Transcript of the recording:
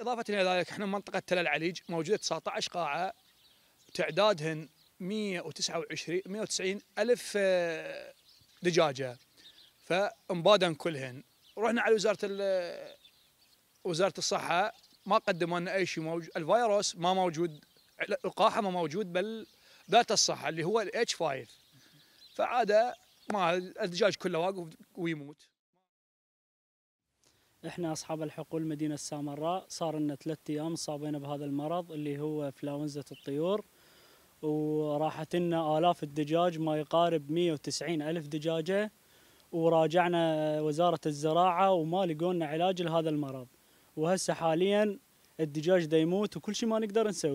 إضافة إلى ذلك احنا منطقة تل العليج موجودة 19 قاعة تعدادهن 129 190 ألف آه، دجاجة فانبادن كلهن رحنا على وزارة آه، وزارة الصحة ما قدموا لنا أي شيء موجود الفيروس ما موجود القاحة ما موجود بل ذات الصحة اللي هو الاتش 5 فعادة ما الدجاج كله واقف ويموت احنا اصحاب الحقول مدينه السامراء صار لنا ثلاث ايام صابين بهذا المرض اللي هو فلاونزه الطيور وراحت لنا الاف الدجاج ما يقارب 190 الف دجاجه وراجعنا وزاره الزراعه وما لقونا علاج لهذا المرض وهسه حاليا الدجاج دا يموت وكل شيء ما نقدر نسوي